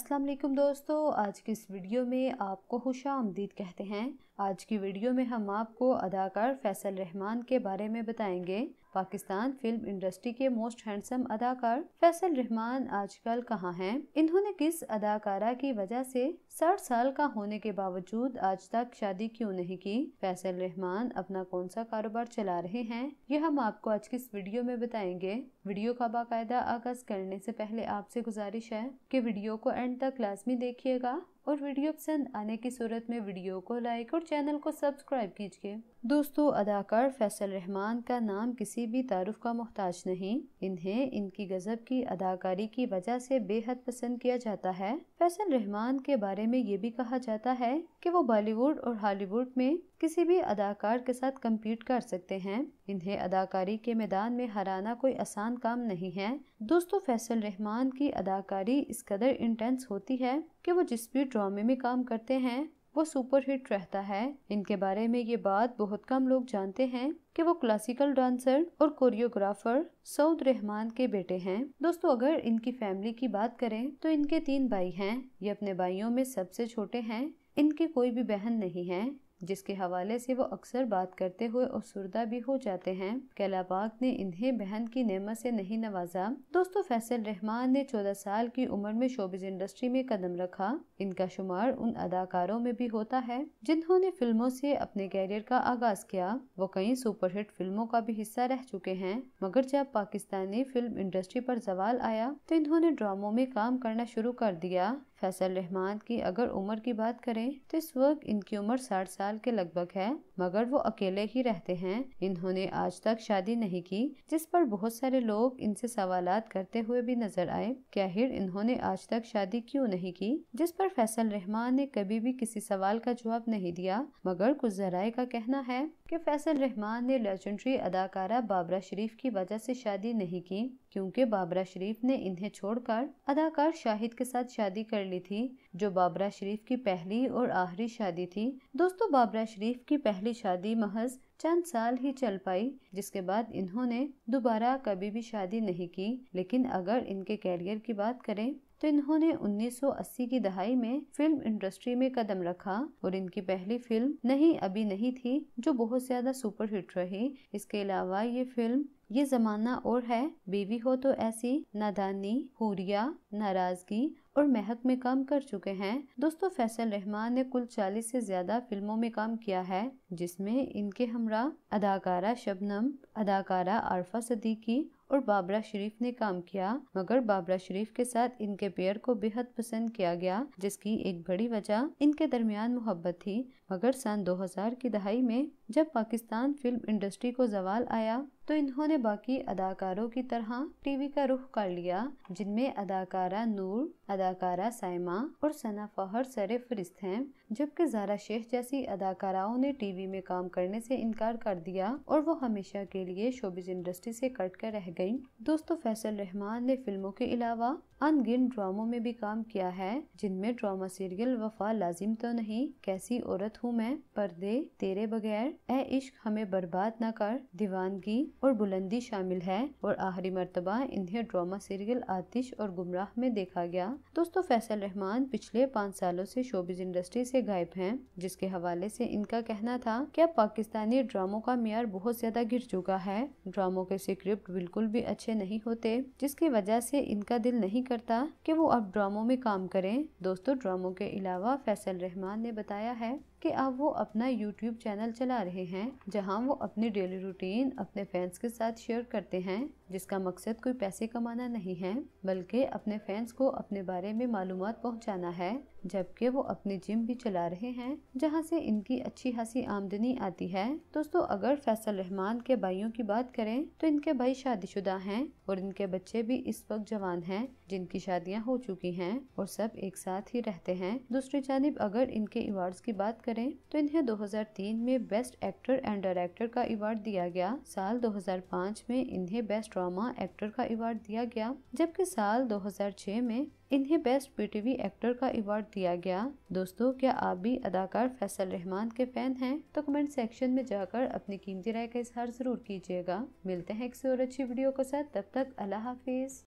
अस्सलाम वालेकुम दोस्तों आज की इस वीडियो में आपको खुश आमदीद कहते हैं आज की वीडियो में हम आपको अदाकार फैसल रहमान के बारे में बताएंगे पाकिस्तान फिल्म इंडस्ट्री के मोस्ट हैंडसम अदाकार फैसल रहमान आजकल कहाँ हैं? इन्होंने किस अदाकारा की वजह से साठ साल का होने के बावजूद आज तक शादी क्यों नहीं की फैसल रहमान अपना कौन सा कारोबार चला रहे हैं ये हम आपको आज की इस वीडियो में बताएंगे वीडियो का बाकायदा आगाज करने से पहले आपसे गुजारिश है कि वीडियो को एंड तक लाजमी देखिएगा और वीडियो पसंद आने की सूरत में वीडियो को लाइक और चैनल को सब्सक्राइब कीजिए दोस्तों अदाकार फैसल रहमान का नाम किसी भी तारुफ का मोहताज नहीं इन्हें इनकी गजब की अदाकारी की वजह से बेहद पसंद किया जाता है फैसल रहमान के बारे में ये भी कहा जाता है कि वो बॉलीवुड और हॉलीवुड में किसी भी अदाकार के साथ कम्पीट कर सकते हैं इन्हें अदाकारी के मैदान में हराना कोई आसान काम नहीं है दोस्तों फैसल रहमान की अदाकारी इस कदर इंटेंस होती है कि वो जिस भी ड्रामे में काम करते हैं वो सुपर हिट रहता है इनके बारे में ये बात बहुत कम लोग जानते हैं कि वो क्लासिकल डांसर और कोरियोग्राफर सऊद रहमान के बेटे हैं दोस्तों अगर इनकी फैमिली की बात करें तो इनके तीन भाई हैं ये अपने भाइयों में सबसे छोटे हैं इनकी कोई भी बहन नहीं है जिसके हवाले से वो अक्सर बात करते हुए असुरदा भी हो जाते हैं कैलाबाग ने इन्हें बहन की नेमत से नहीं नवाजा दोस्तों फैसल रहमान ने चौदह साल की उम्र में शोबिज इंडस्ट्री में कदम रखा इनका शुमार उन अदाकारों में भी होता है जिन्होंने फिल्मों से अपने कैरियर का आगाज किया वो कई सुपरहिट फिल्मों का भी हिस्सा रह चुके हैं मगर जब पाकिस्तानी फिल्म इंडस्ट्री पर जवाल आया तो इन्होंने ड्रामो में काम करना शुरू कर दिया फैसल रहमान की अगर उम्र की बात करें तो इस वक्त इनकी उम्र साठ साल के लगभग है मगर वो अकेले ही रहते हैं इन्होंने आज तक शादी नहीं की जिस पर बहुत सारे लोग इनसे सवाल करते हुए भी नजर आए क्या इन्होंने आज तक शादी क्यों नहीं की जिस पर फैसल रहमान ने कभी भी किसी सवाल का जवाब नहीं दिया मगर कुछ जराये का कहना है कि फैसल रहमान ने लेजेंडरी अदाकारा बाबरा शरीफ की वजह से शादी नहीं की क्योंकि बाबरा शरीफ ने इन्हें छोड़कर अदाकार शाहिद के साथ शादी कर ली थी जो बाबरा शरीफ की पहली और आखिरी शादी थी दोस्तों बाबरा शरीफ की पहली शादी महज चंद साल ही चल पाई जिसके बाद इन्होंने दोबारा कभी भी शादी नहीं की लेकिन अगर इनके कैरियर की बात करें तो इन्होंने 1980 की दहाई में फिल्म इंडस्ट्री में कदम रखा और इनकी पहली फिल्म नहीं अभी नहीं थी जो बहुत ज्यादा सुपरहिट रही इसके अलावा ये फिल्म ये जमाना और है बीवी हो तो ऐसी नादानी हुरिया नाराजगी और महक में काम कर चुके हैं दोस्तों फैसल रहमान ने कुल 40 से ज्यादा फिल्मों में काम किया है जिसमें इनके हमरा अदाकारा शबनम अदाकारा आरफा सदीकी और बाबरा शरीफ ने काम किया मगर बाबरा शरीफ के साथ इनके पेयर को बेहद पसंद किया गया जिसकी एक बड़ी वजह इनके दरमियान मोहब्बत थी मगर सन 2000 की दहाई में जब पाकिस्तान फिल्म इंडस्ट्री को जवाल आया तो इन्होंने बाकी अदाकारों की तरह टीवी का रुख कर लिया जिनमें अदाकारा नूर अदाकारा साइमा और सना फहर सर फहरिस्त हैं जबकि जारा शेख जैसी अदाकाराओं ने टीवी में काम करने से इनकार कर दिया और वो हमेशा के लिए शोबिज इंडस्ट्री से कट कर रह गयी दोस्तों फैसल रहमान ने फिल्मों के अलावा अनगिन ड्रामों में भी काम किया है जिनमें ड्रामा सीरियल वफा लाजिम तो नहीं कैसी औरत हूँ मैं पर्दे तेरे बगैर ए इश्क हमें बर्बाद न कर दीवानगी और बुलंदी शामिल है और आखिरी मरतबा इन्हें ड्रामा सीरियल आतिश और गुमराह में देखा गया दोस्तों फैसल रहमान पिछले पाँच सालों से शोबिज इंडस्ट्री से गायब हैं जिसके हवाले से इनका कहना था कि अब पाकिस्तानी ड्रामों का मैार बहुत ज्यादा गिर चुका है ड्रामों के स्क्रिप्ट बिल्कुल भी अच्छे नहीं होते जिसकी वजह से इनका दिल नहीं करता की वो अब ड्रामो में काम करे दोस्तों ड्रामो के अलावा फैसल रहमान ने बताया है कि अब वो अपना यूट्यूब चैनल चला रहे हैं जहां वो अपनी डेली रूटीन अपने फैंस के साथ शेयर करते हैं जिसका मकसद कोई पैसे कमाना नहीं है बल्कि अपने फैंस को अपने बारे में मालूम पहुंचाना है जबकि वो अपनी जिम भी चला रहे हैं जहां से इनकी अच्छी खासी आमदनी आती है दोस्तों अगर फैसल रहमान के भाइयों की बात करें तो इनके भाई शादीशुदा हैं और इनके बच्चे भी इस वक्त जवान हैं जिनकी शादियां हो चुकी हैं और सब एक साथ ही रहते हैं दूसरी जानब अगर इनके अवार्ड की बात करें तो इन्हें दो में बेस्ट एक्टर एंड डायरेक्टर का अवार्ड दिया गया साल दो में इन्हें बेस्ट ड्रामा एक्टर का अवार्ड दिया गया जबकि साल 2006 में इन्हें बेस्ट पीटीवी एक्टर का अवार्ड दिया गया दोस्तों क्या आप भी अदाकार फैसल रहमान के फैन हैं तो कमेंट सेक्शन में जाकर अपनी कीमती राय का इजहार जरूर कीजिएगा मिलते हैं एक और अच्छी वीडियो के साथ तब तक अल्लाह हाफिज